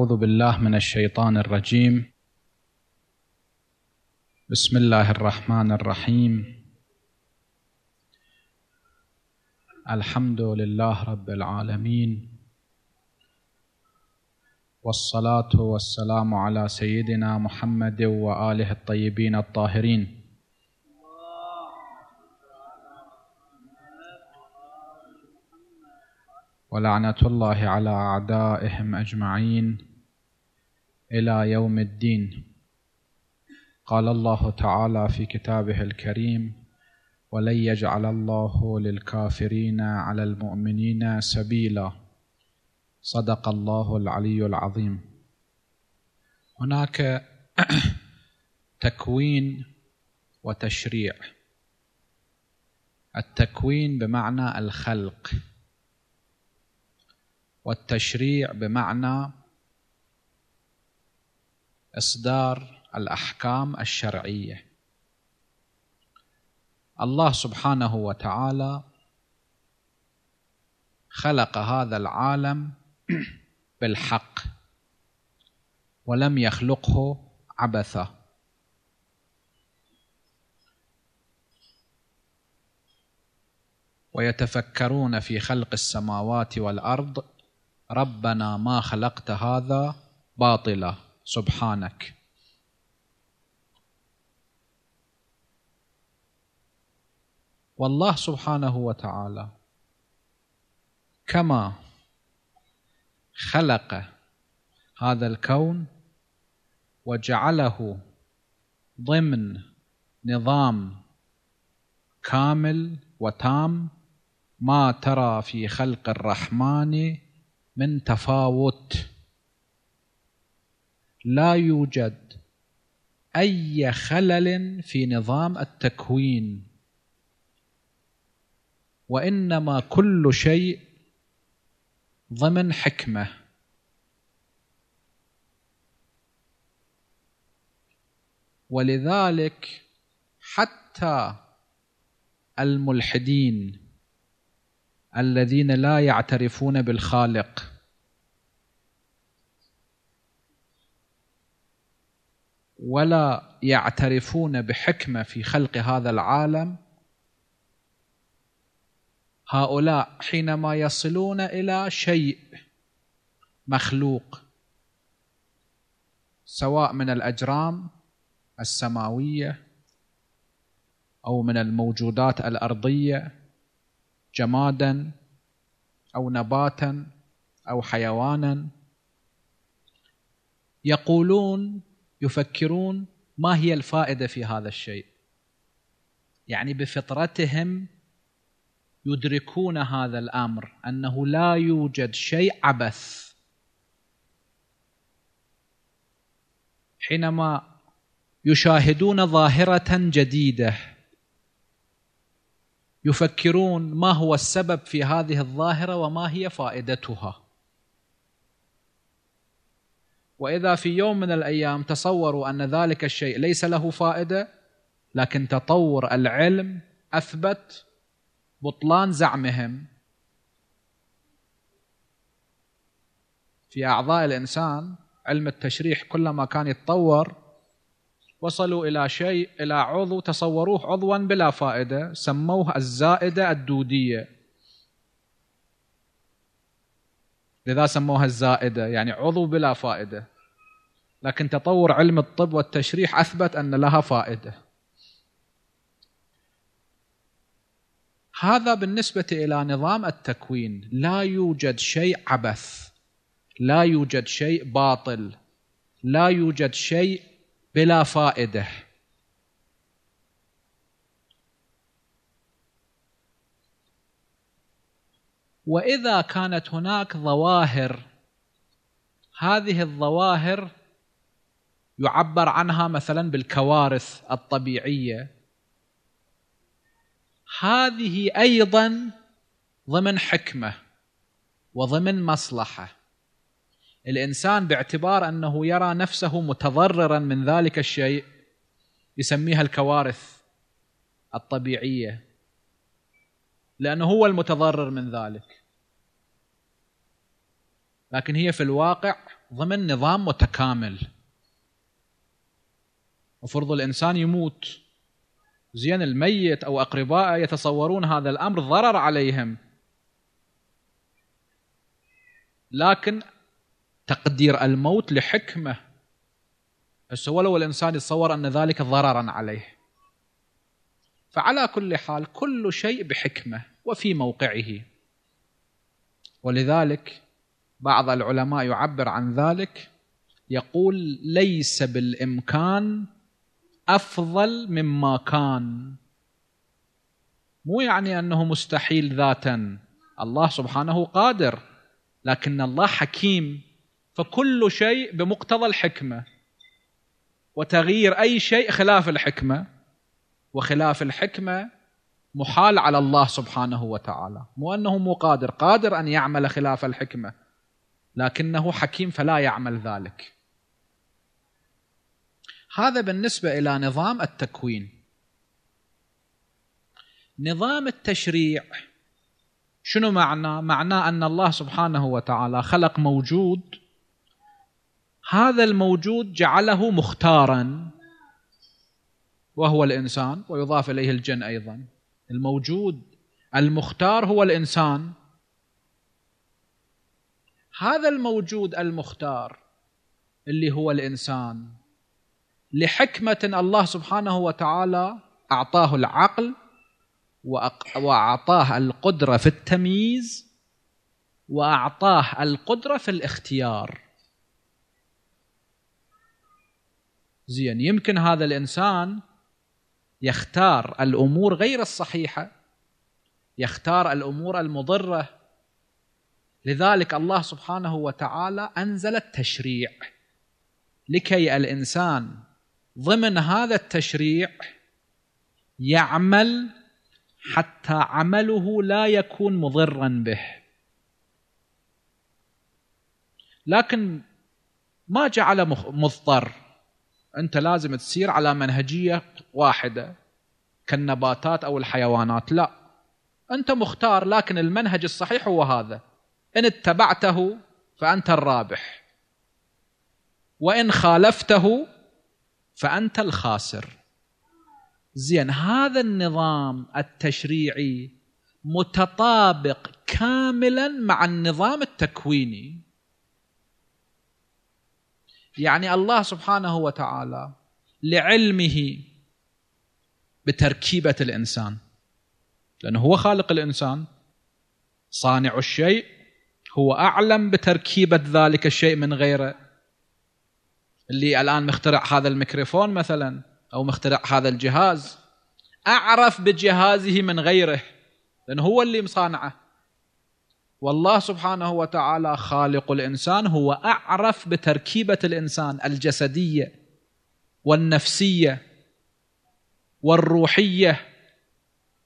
أعوذ بالله من الشيطان الرجيم بسم الله الرحمن الرحيم الحمد لله رب العالمين والصلاة والسلام على سيدنا محمد وآله الطيبين الطاهرين ولعنة الله على أعدائهم أجمعين إلى يوم الدين قال الله تعالى في كتابه الكريم ولن يجعل الله للكافرين على المؤمنين سبيلا صدق الله العلي العظيم هناك تكوين وتشريع التكوين بمعنى الخلق والتشريع بمعنى إصدار الأحكام الشرعية الله سبحانه وتعالى خلق هذا العالم بالحق ولم يخلقه عبثا ويتفكرون في خلق السماوات والارض ربنا ما خلقت هذا باطلا سبحانك والله سبحانه وتعالى كما خلق هذا الكون وجعله ضمن نظام كامل وتام ما ترى في خلق الرحمن من تفاوت لا يوجد أي خلل في نظام التكوين وإنما كل شيء ضمن حكمة ولذلك حتى الملحدين الذين لا يعترفون بالخالق ولا يعترفون بحكمه في خلق هذا العالم هؤلاء حينما يصلون الى شيء مخلوق سواء من الاجرام السماويه او من الموجودات الارضيه جمادا او نباتا او حيوانا يقولون يفكرون ما هي الفائده في هذا الشيء يعني بفطرتهم يدركون هذا الامر انه لا يوجد شيء عبث حينما يشاهدون ظاهره جديده يفكرون ما هو السبب في هذه الظاهره وما هي فائدتها واذا في يوم من الايام تصوروا ان ذلك الشيء ليس له فائده لكن تطور العلم اثبت بطلان زعمهم في اعضاء الانسان علم التشريح كلما كان يتطور وصلوا الى شيء الى عضو تصوروه عضوا بلا فائده سموه الزائده الدوديه لذا سموها الزائده يعني عضو بلا فائده لكن تطور علم الطب والتشريح أثبت أن لها فائدة هذا بالنسبة إلى نظام التكوين لا يوجد شيء عبث لا يوجد شيء باطل لا يوجد شيء بلا فائده واذا كانت هناك ظواهر هذه الظواهر يعبر عنها مثلا بالكوارث الطبيعيه هذه ايضا ضمن حكمه وضمن مصلحه الانسان باعتبار انه يرى نفسه متضررا من ذلك الشيء يسميها الكوارث الطبيعيه لانه هو المتضرر من ذلك لكن هي في الواقع ضمن نظام متكامل وفرض الإنسان يموت زين الميت أو أقربائه يتصورون هذا الأمر ضرر عليهم لكن تقدير الموت لحكمة هسه ولو الإنسان يتصور أن ذلك ضررا عليه فعلى كل حال كل شيء بحكمة وفي موقعه ولذلك بعض العلماء يعبر عن ذلك يقول ليس بالإمكان افضل مما كان مو يعني انه مستحيل ذاتا الله سبحانه قادر لكن الله حكيم فكل شيء بمقتضى الحكمه وتغيير اي شيء خلاف الحكمه وخلاف الحكمه محال على الله سبحانه وتعالى مو انه مو قادر قادر ان يعمل خلاف الحكمه لكنه حكيم فلا يعمل ذلك هذا بالنسبه الى نظام التكوين نظام التشريع شنو معناه معناه ان الله سبحانه وتعالى خلق موجود هذا الموجود جعله مختارا وهو الانسان ويضاف اليه الجن ايضا الموجود المختار هو الانسان هذا الموجود المختار اللي هو الانسان لحكمة الله سبحانه وتعالى أعطاه العقل وأعطاه القدرة في التمييز وأعطاه القدرة في الاختيار زين يمكن هذا الإنسان يختار الأمور غير الصحيحة يختار الأمور المضرة لذلك الله سبحانه وتعالى أنزل التشريع لكي الإنسان ضمن هذا التشريع يعمل حتى عمله لا يكون مضرا به لكن ما جعل مضطر انت لازم تسير على منهجيه واحده كالنباتات او الحيوانات لا انت مختار لكن المنهج الصحيح هو هذا ان اتبعته فانت الرابح وان خالفته فأنت الخاسر زين هذا النظام التشريعي متطابق كاملا مع النظام التكويني يعني الله سبحانه وتعالى لعلمه بتركيبه الانسان لانه هو خالق الانسان صانع الشيء هو اعلم بتركيبه ذلك الشيء من غيره اللي الان مخترع هذا الميكروفون مثلا او مخترع هذا الجهاز اعرف بجهازه من غيره لانه هو اللي مصانعه والله سبحانه وتعالى خالق الانسان هو اعرف بتركيبه الانسان الجسديه والنفسيه والروحيه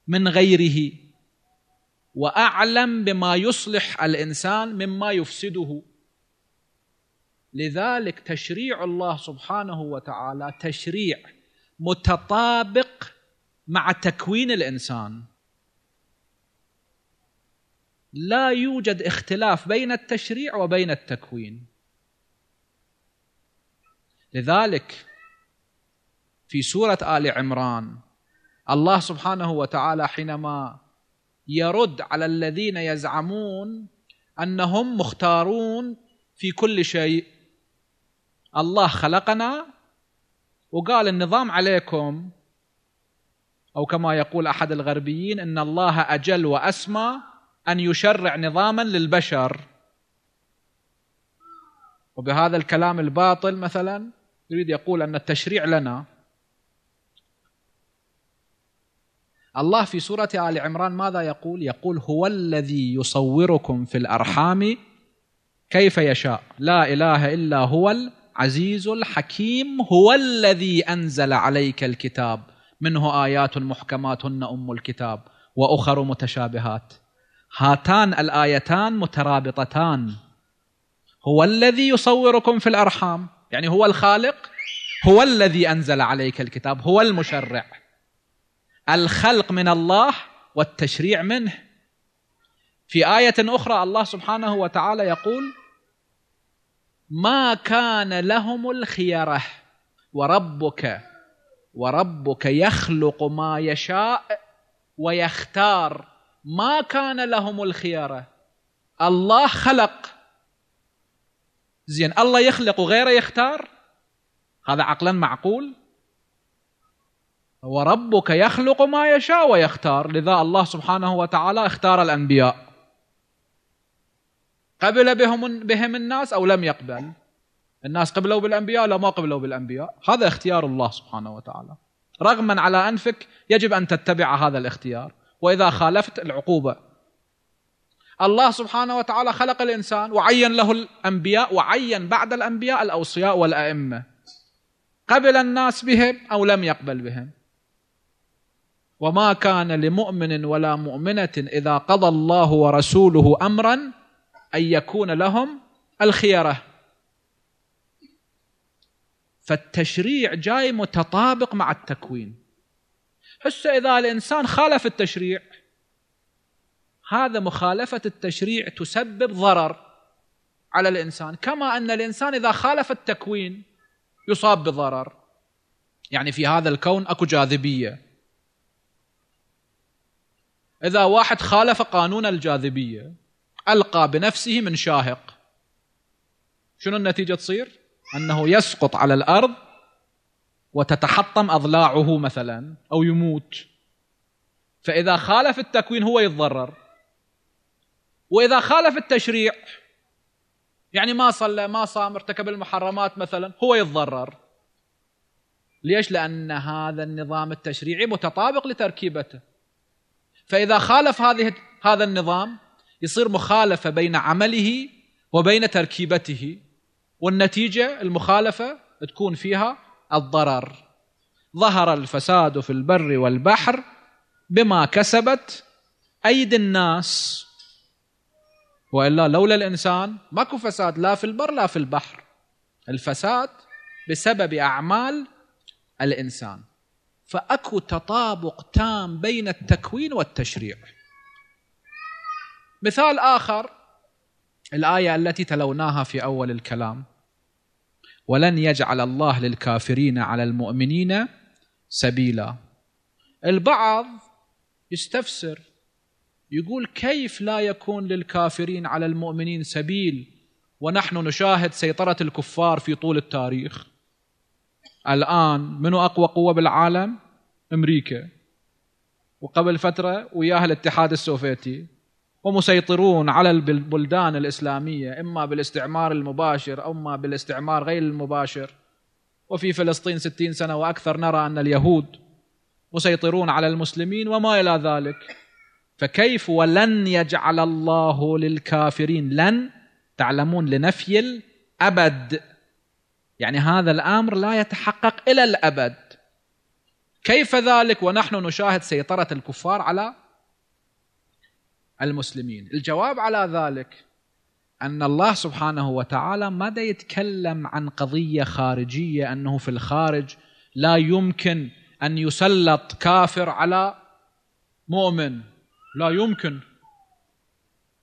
من غيره واعلم بما يصلح الانسان مما يفسده لذلك تشريع الله سبحانه وتعالى تشريع متطابق مع تكوين الانسان لا يوجد اختلاف بين التشريع وبين التكوين لذلك في سوره ال عمران الله سبحانه وتعالى حينما يرد على الذين يزعمون انهم مختارون في كل شيء الله خلقنا وقال النظام عليكم او كما يقول احد الغربيين ان الله اجل واسمى ان يشرع نظاما للبشر وبهذا الكلام الباطل مثلا يريد يقول ان التشريع لنا الله في سوره ال عمران ماذا يقول؟ يقول هو الذي يصوركم في الارحام كيف يشاء لا اله الا هو عزيز الحكيم هو الذي انزل عليك الكتاب منه ايات محكمات هن ام الكتاب واخر متشابهات هاتان الايتان مترابطتان هو الذي يصوركم في الارحام يعني هو الخالق هو الذي انزل عليك الكتاب هو المشرع الخلق من الله والتشريع منه في ايه اخرى الله سبحانه وتعالى يقول ما كان لهم الخيره وربك وربك يخلق ما يشاء ويختار ما كان لهم الخيره الله خلق زين الله يخلق وغيره يختار هذا عقلا معقول وربك يخلق ما يشاء ويختار لذا الله سبحانه وتعالى اختار الانبياء قبل بهم بهم الناس او لم يقبل الناس قبلوا بالانبياء لا ما قبلوا بالانبياء هذا اختيار الله سبحانه وتعالى رغما على انفك يجب ان تتبع هذا الاختيار واذا خالفت العقوبه الله سبحانه وتعالى خلق الانسان وعين له الانبياء وعين بعد الانبياء الاوصياء والائمه قبل الناس بهم او لم يقبل بهم وما كان لمؤمن ولا مؤمنه اذا قضى الله ورسوله امرا أن يكون لهم الخيرة فالتشريع جاي متطابق مع التكوين هسه إذا الإنسان خالف التشريع هذا مخالفة التشريع تسبب ضرر على الإنسان كما أن الإنسان إذا خالف التكوين يصاب بضرر يعني في هذا الكون أكو جاذبية إذا واحد خالف قانون الجاذبية ألقى بنفسه من شاهق شنو النتيجة تصير أنه يسقط على الأرض وتتحطم أضلاعه مثلا أو يموت فإذا خالف التكوين هو يتضرر وإذا خالف التشريع يعني ما صلى ما صام ارتكب المحرمات مثلا هو يتضرر ليش لأن هذا النظام التشريعي متطابق لتركيبته فإذا خالف هذه هذا النظام يصير مخالفة بين عمله وبين تركيبته والنتيجة المخالفة تكون فيها الضرر ظهر الفساد في البر والبحر بما كسبت أيدي الناس والا لولا الانسان ماكو فساد لا في البر لا في البحر الفساد بسبب اعمال الانسان فاكو تطابق تام بين التكوين والتشريع مثال آخر الآية التي تلوناها في أول الكلام ولن يجعل الله للكافرين على المؤمنين سبيلا البعض يستفسر يقول كيف لا يكون للكافرين على المؤمنين سبيل ونحن نشاهد سيطرة الكفار في طول التاريخ الآن منو أقوى قوة بالعالم؟ أمريكا وقبل فترة وياها الاتحاد السوفيتي ومسيطرون على البلدان الاسلاميه اما بالاستعمار المباشر او اما بالاستعمار غير المباشر وفي فلسطين ستين سنه واكثر نرى ان اليهود مسيطرون على المسلمين وما الى ذلك فكيف ولن يجعل الله للكافرين لن تعلمون لنفي الابد يعني هذا الامر لا يتحقق الى الابد كيف ذلك ونحن نشاهد سيطره الكفار على المسلمين الجواب على ذلك أن الله سبحانه وتعالى ما يتكلم عن قضية خارجية أنه في الخارج لا يمكن أن يسلط كافر على مؤمن لا يمكن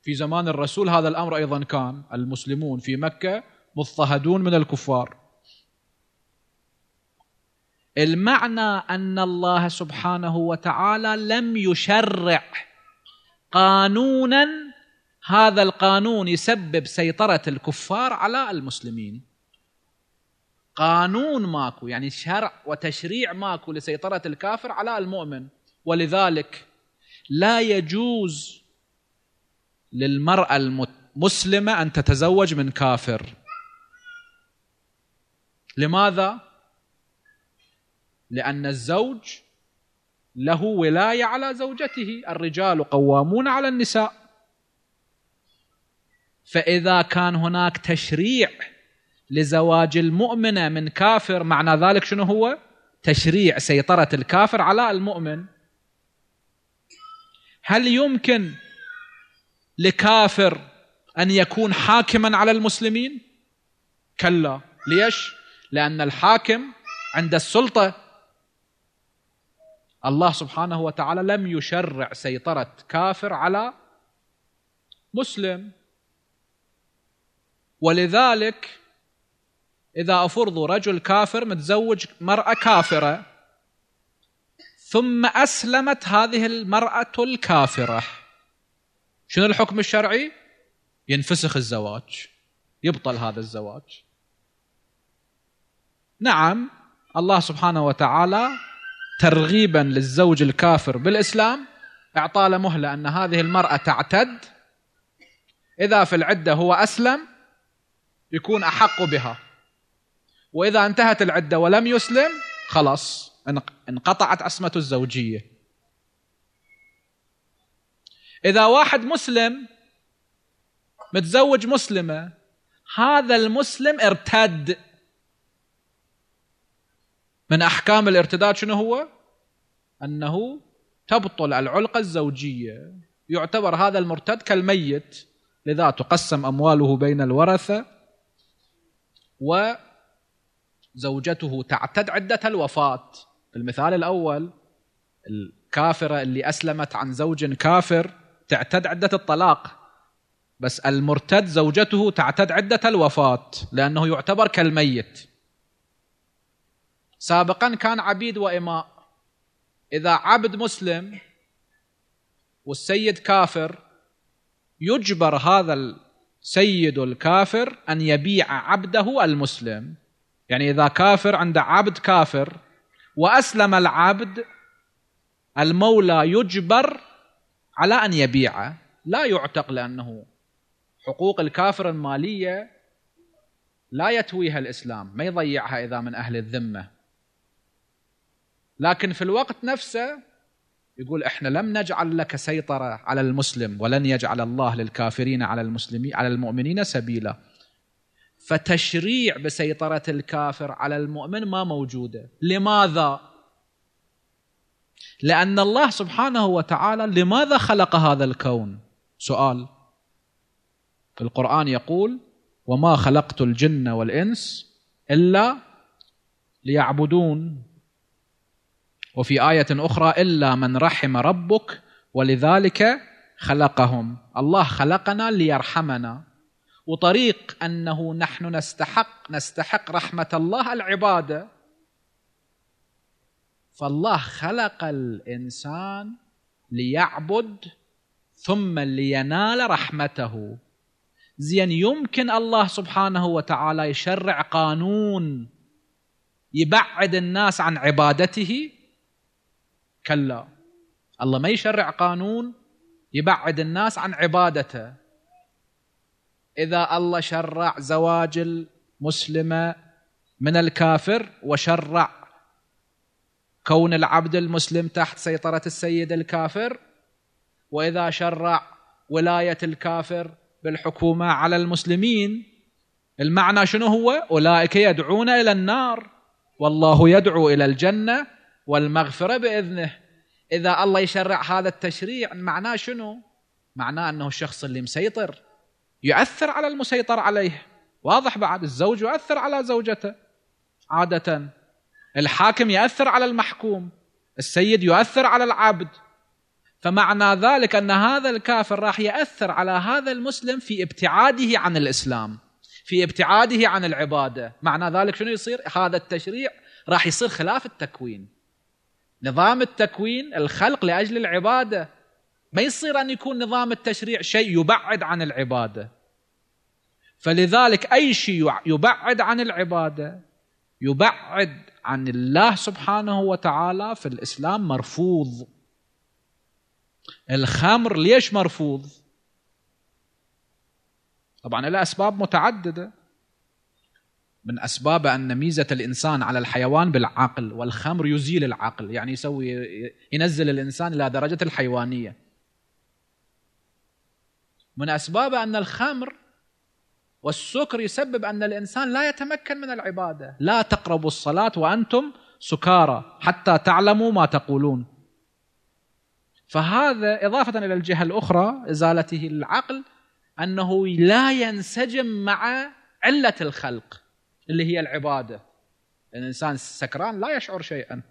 في زمان الرسول هذا الأمر أيضا كان المسلمون في مكة مضطهدون من الكفار المعنى أن الله سبحانه وتعالى لم يشرع قانونا هذا القانون يسبب سيطره الكفار على المسلمين قانون ماكو يعني شرع وتشريع ماكو لسيطره الكافر على المؤمن ولذلك لا يجوز للمراه المسلمه ان تتزوج من كافر لماذا لان الزوج له ولايه على زوجته الرجال قوامون على النساء فاذا كان هناك تشريع لزواج المؤمنه من كافر معنى ذلك شنو هو تشريع سيطره الكافر على المؤمن هل يمكن لكافر ان يكون حاكما على المسلمين كلا ليش لان الحاكم عند السلطه الله سبحانه وتعالى لم يشرع سيطرة كافر على مسلم ولذلك إذا افرض رجل كافر متزوج مرأة كافرة ثم أسلمت هذه المرأة الكافرة شنو الحكم الشرعي؟ ينفسخ الزواج يبطل هذا الزواج نعم الله سبحانه وتعالى ترغيبا للزوج الكافر بالإسلام إعطى له مهلة أن هذه المرأة تعتد إذا في العدة هو أسلم يكون أحق بها وإذا انتهت العدة ولم يسلم خلاص انقطعت عصمة الزوجية إذا واحد مسلم متزوج مسلمة هذا المسلم ارتد من أحكام الارتداد شنو هو؟ أنه تبطل العلقة الزوجية يعتبر هذا المرتد كالميت لذا تقسم أمواله بين الورثة وزوجته تعتد عدة الوفاة في المثال الأول الكافرة اللي أسلمت عن زوج كافر تعتد عدة الطلاق بس المرتد زوجته تعتد عدة الوفاة لأنه يعتبر كالميت سابقا كان عبيد وإماء إذا عبد مسلم والسيد كافر يجبر هذا السيد الكافر أن يبيع عبده المسلم يعني إذا كافر عند عبد كافر وأسلم العبد المولى يجبر على أن يبيعه لا يعتق لأنه حقوق الكافر المالية لا يتويها الإسلام ما يضيعها إذا من أهل الذمة لكن في الوقت نفسه يقول احنا لم نجعل لك سيطره على المسلم ولن يجعل الله للكافرين على المسلمين على المؤمنين سبيلا فتشريع بسيطره الكافر على المؤمن ما موجوده لماذا لان الله سبحانه وتعالى لماذا خلق هذا الكون سؤال في القران يقول وما خلقت الجن والانس الا ليعبدون وفي آية أخرى إلا من رحم ربك ولذلك خلقهم الله خلقنا ليرحمنا وطريق أنه نحن نستحق نستحق رحمة الله العبادة فالله خلق الإنسان ليعبد ثم لينال رحمته زين يمكن الله سبحانه وتعالى يشرع قانون يبعد الناس عن عبادته كلا الله ما يشرع قانون يبعد الناس عن عبادته اذا الله شرع زواج المسلمه من الكافر وشرع كون العبد المسلم تحت سيطره السيد الكافر واذا شرع ولايه الكافر بالحكومه على المسلمين المعنى شنو هو اولئك يدعون الى النار والله يدعو الى الجنه والمغفرة بإذنه إذا الله يشرع هذا التشريع معناه شنو؟ معناه أنه الشخص اللي مسيطر يؤثر على المسيطر عليه واضح بعد الزوج يؤثر على زوجته عادة الحاكم يؤثر على المحكوم السيد يؤثر على العبد فمعنى ذلك ان هذا الكافر راح ياثر على هذا المسلم في ابتعاده عن الاسلام في ابتعاده عن العباده معنى ذلك شنو يصير هذا التشريع راح يصير خلاف التكوين نظام التكوين الخلق لاجل العباده ما يصير ان يكون نظام التشريع شيء يبعد عن العباده فلذلك اي شيء يبعد عن العباده يبعد عن الله سبحانه وتعالى في الاسلام مرفوض الخمر ليش مرفوض طبعا له اسباب متعدده من اسباب ان ميزه الانسان على الحيوان بالعقل والخمر يزيل العقل يعني يسوي ينزل الانسان الى درجه الحيوانيه من اسباب ان الخمر والسكر يسبب ان الانسان لا يتمكن من العباده لا تقربوا الصلاه وانتم سكارى حتى تعلموا ما تقولون فهذا اضافه الى الجهه الاخرى ازالته للعقل انه لا ينسجم مع عله الخلق اللي هي العباده يعني الانسان سكران لا يشعر شيئا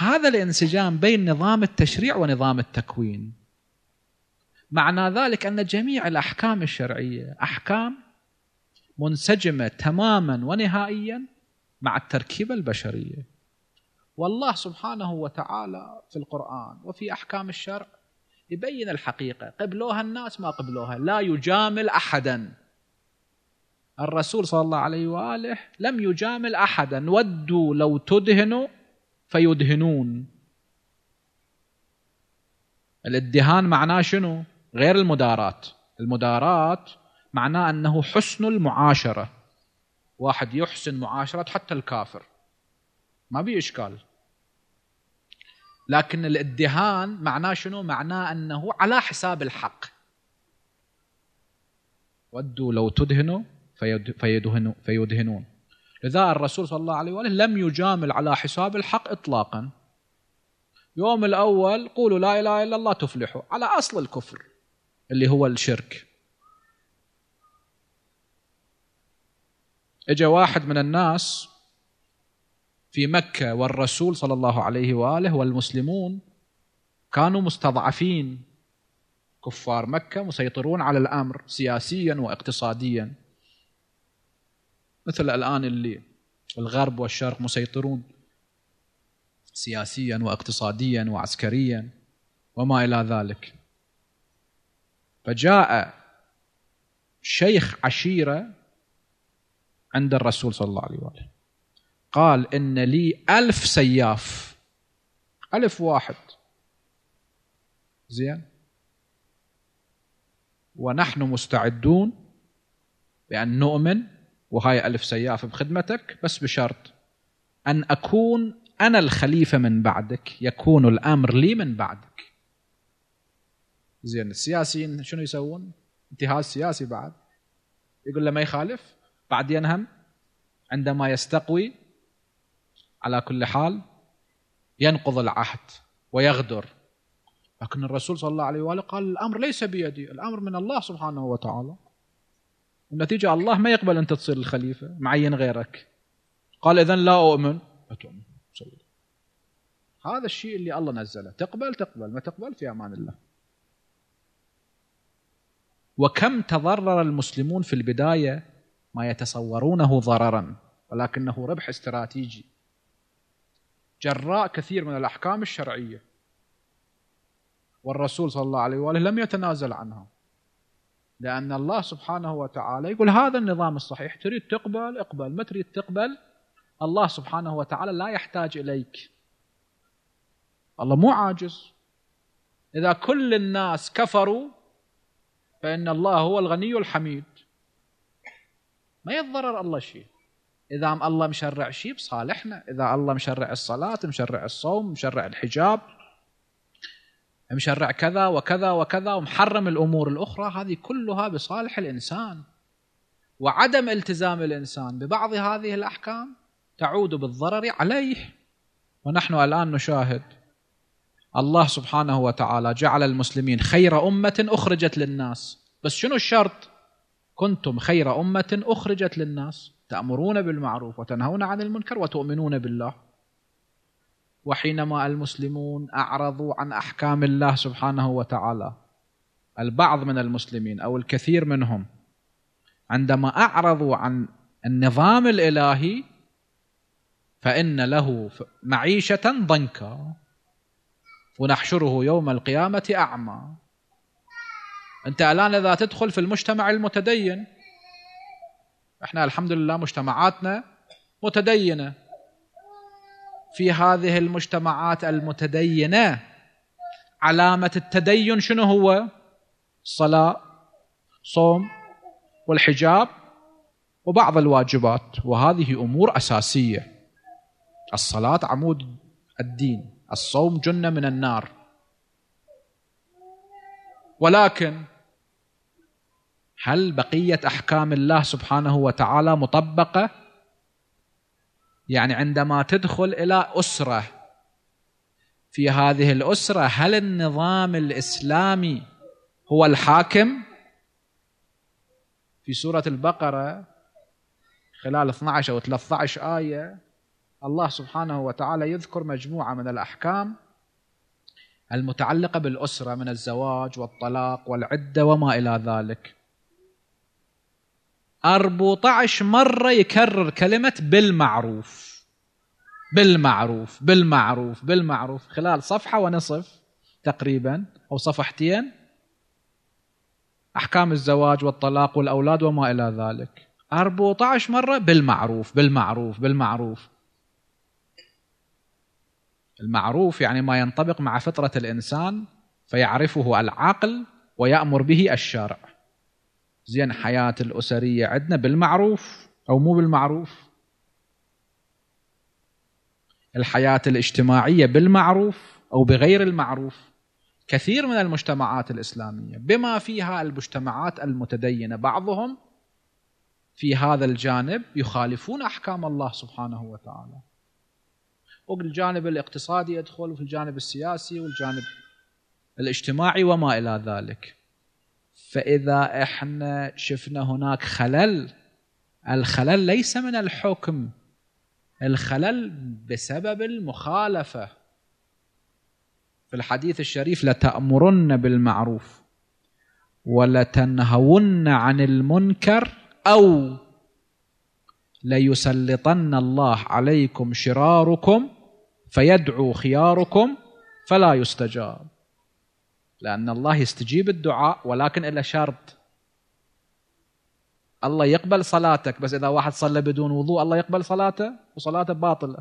هذا الانسجام بين نظام التشريع ونظام التكوين معنى ذلك ان جميع الاحكام الشرعيه احكام منسجمه تماما ونهائيا مع التركيبه البشريه والله سبحانه وتعالى في القران وفي احكام الشرع يبين الحقيقة قبلوها الناس ما قبلوها لا يجامل أحدا الرسول صلى الله عليه وآله لم يجامل أحدا ودوا لو تدهنوا فيدهنون الادهان معناه شنو غير المدارات المدارات معناه أنه حسن المعاشرة واحد يحسن معاشرة حتى الكافر ما بي إشكال لكن الادهان معناه شنو معناه أنه على حساب الحق ودوا لو تدهنوا فيدهنوا فيدهنون لذا الرسول صلى الله عليه وآله لم يجامل على حساب الحق إطلاقا يوم الأول قولوا لا إله إلا الله تفلحوا على أصل الكفر اللي هو الشرك اجى واحد من الناس في مكة والرسول صلى الله عليه وآله والمسلمون كانوا مستضعفين كفار مكة مسيطرون على الأمر سياسيا واقتصاديا مثل الآن اللي الغرب والشرق مسيطرون سياسيا واقتصاديا وعسكريا وما إلى ذلك فجاء شيخ عشيرة عند الرسول صلى الله عليه وآله قال إن لي ألف سياف ألف واحد زين ونحن مستعدون بأن نؤمن وهاي ألف سياف بخدمتك بس بشرط أن أكون أنا الخليفة من بعدك يكون الأمر لي من بعدك زين السياسيين شنو يسوون انتهاز سياسي بعد يقول له ما يخالف بعدين هم عندما يستقوي على كل حال ينقض العهد ويغدر لكن الرسول صلى الله عليه واله قال الامر ليس بيدي، الامر من الله سبحانه وتعالى. النتيجه الله ما يقبل انت تصير الخليفه، معين غيرك. قال اذا لا اؤمن، لا تؤمن. هذا الشيء اللي الله نزله، تقبل تقبل، ما تقبل في امان الله. وكم تضرر المسلمون في البدايه ما يتصورونه ضررا ولكنه ربح استراتيجي جراء كثير من الأحكام الشرعية والرسول صلى الله عليه وآله لم يتنازل عنها لأن الله سبحانه وتعالى يقول هذا النظام الصحيح تريد تقبل اقبل ما تريد تقبل الله سبحانه وتعالى لا يحتاج إليك الله مو عاجز إذا كل الناس كفروا فإن الله هو الغني الحميد ما يتضرر الله شيء إذا الله مشرع شيء بصالحنا إذا الله مشرع الصلاة مشرع الصوم مشرع الحجاب مشرع كذا وكذا وكذا ومحرم الأمور الأخرى هذه كلها بصالح الإنسان وعدم التزام الإنسان ببعض هذه الأحكام تعود بالضرر عليه ونحن الآن نشاهد الله سبحانه وتعالى جعل المسلمين خير أمة أخرجت للناس بس شنو الشرط؟ كنتم خير أمة أخرجت للناس تأمرون بالمعروف وتنهون عن المنكر وتؤمنون بالله وحينما المسلمون أعرضوا عن أحكام الله سبحانه وتعالى البعض من المسلمين أو الكثير منهم عندما أعرضوا عن النظام الإلهي فإن له معيشة ضنكا ونحشره يوم القيامة أعمى أنت الآن إذا تدخل في المجتمع المتدين احنا الحمد لله مجتمعاتنا متدينه في هذه المجتمعات المتدينه علامه التدين شنو هو الصلاه صوم والحجاب وبعض الواجبات وهذه امور اساسيه الصلاه عمود الدين الصوم جنه من النار ولكن هل بقية أحكام الله سبحانه وتعالى مطبقة؟ يعني عندما تدخل إلى أسرة في هذه الأسرة هل النظام الإسلامي هو الحاكم؟ في سورة البقرة خلال 12 أو 13 آية الله سبحانه وتعالى يذكر مجموعة من الأحكام المتعلقة بالأسرة من الزواج والطلاق والعدة وما إلى ذلك 14 مرة يكرر كلمة بالمعروف بالمعروف بالمعروف بالمعروف خلال صفحة ونصف تقريبا أو صفحتين أحكام الزواج والطلاق والأولاد وما إلى ذلك 14 مرة بالمعروف بالمعروف بالمعروف المعروف يعني ما ينطبق مع فطرة الإنسان فيعرفه العقل ويأمر به الشارع زين حياة الأسرية عندنا بالمعروف أو مو بالمعروف الحياة الاجتماعية بالمعروف أو بغير المعروف كثير من المجتمعات الإسلامية بما فيها المجتمعات المتدينة بعضهم في هذا الجانب يخالفون أحكام الله سبحانه وتعالى الجانب الاقتصادي يدخل وفي الجانب السياسي والجانب الاجتماعي وما إلى ذلك فاذا احنا شفنا هناك خلل الخلل ليس من الحكم الخلل بسبب المخالفه في الحديث الشريف لتامرن بالمعروف ولتنهون عن المنكر او ليسلطن الله عليكم شراركم فيدعو خياركم فلا يستجاب لأن الله يستجيب الدعاء ولكن إلى شرط الله يقبل صلاتك بس إذا واحد صلى بدون وضوء الله يقبل صلاته وصلاته باطلة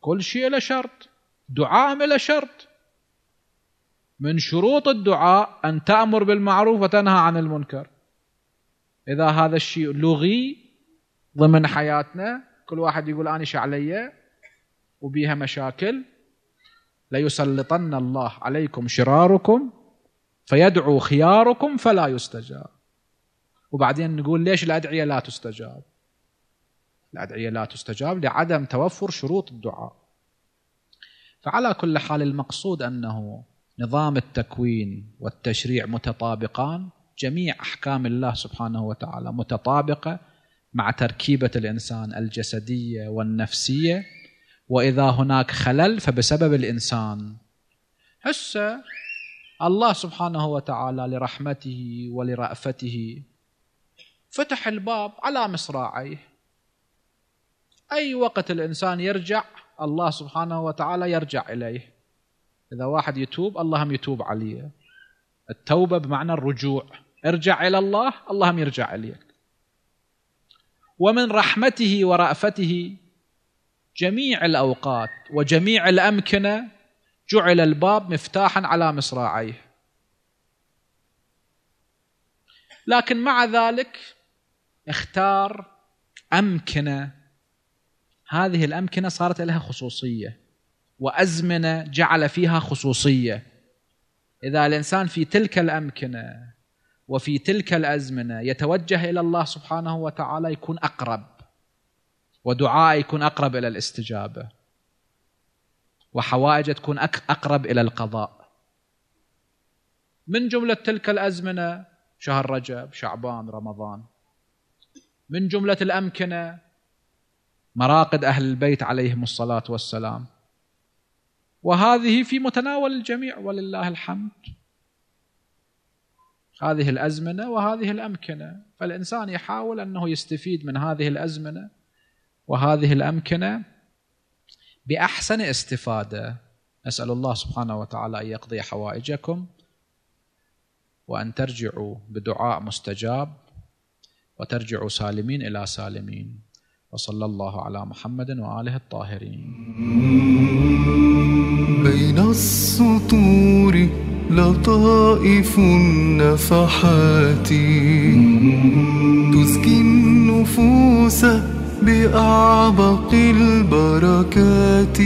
كل شيء له شرط دعاء له شرط من شروط الدعاء أن تأمر بالمعروف وتنهى عن المنكر إذا هذا الشيء لغي ضمن حياتنا كل واحد يقول أنا شعلية وبيها مشاكل ليسلطن الله عليكم شراركم فيدعو خياركم فلا يستجاب وبعدين نقول ليش الأدعية لا تستجاب الأدعية لا تستجاب لعدم توفر شروط الدعاء فعلى كل حال المقصود أنه نظام التكوين والتشريع متطابقان جميع أحكام الله سبحانه وتعالى متطابقة مع تركيبة الإنسان الجسدية والنفسية واذا هناك خلل فبسبب الانسان هسه الله سبحانه وتعالى لرحمته ولرأفته فتح الباب على مصراعيه أي وقت الإنسان يرجع الله سبحانه وتعالى يرجع إليه إذا واحد يتوب الله هم يتوب عليه التوبة بمعنى الرجوع ارجع إلى الله الله هم يرجع إليك ومن رحمته ورأفته جميع الاوقات وجميع الامكنه جعل الباب مفتاحا على مصراعيه لكن مع ذلك اختار امكنه هذه الامكنه صارت لها خصوصيه وازمنه جعل فيها خصوصيه اذا الانسان في تلك الامكنه وفي تلك الازمنه يتوجه الى الله سبحانه وتعالى يكون اقرب ودعائي يكون أقرب إلى الاستجابة وحوائجه تكون أقرب إلى القضاء من جملة تلك الأزمنة شهر رجب شعبان رمضان من جملة الأمكنة مراقد أهل البيت عليهم الصلاة والسلام وهذه في متناول الجميع ولله الحمد هذه الازمنه وهذه الامكنه فالانسان يحاول انه يستفيد من هذه الازمنه وهذه الامكنه باحسن استفاده نسال الله سبحانه وتعالى ان يقضي حوائجكم وان ترجعوا بدعاء مستجاب وترجعوا سالمين الى سالمين وصلى الله على محمد واله الطاهرين بين السطور لطائف النفحات تزكي النفوس بأعبق البركات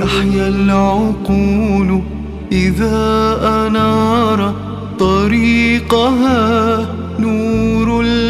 تحيا العقول إذا أنار طريقها نور الله